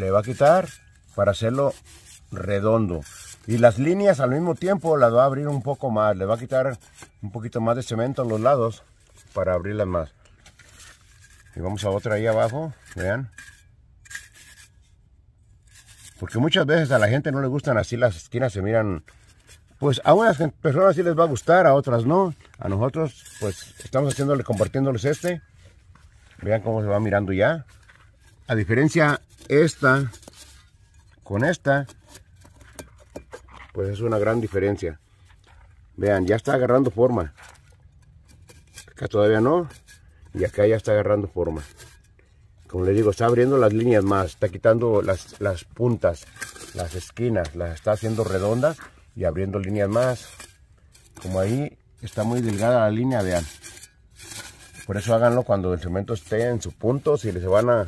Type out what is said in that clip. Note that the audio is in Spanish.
le va a quitar para hacerlo redondo. Y las líneas al mismo tiempo las va a abrir un poco más. Le va a quitar un poquito más de cemento en los lados para abrirlas más. Y vamos a otra ahí abajo, vean. Porque muchas veces a la gente no le gustan así las esquinas, se miran... Pues a unas personas sí les va a gustar, a otras no. A nosotros, pues estamos haciéndole, compartiéndoles este. Vean cómo se va mirando ya. A diferencia esta con esta, pues es una gran diferencia. Vean, ya está agarrando forma. Acá todavía no, y acá ya está agarrando forma. Como les digo, está abriendo las líneas más, está quitando las, puntas, las esquinas, las está haciendo redondas y abriendo líneas más. Como ahí está muy delgada la línea, vean. Por eso háganlo cuando el cemento esté en su punto, si se van a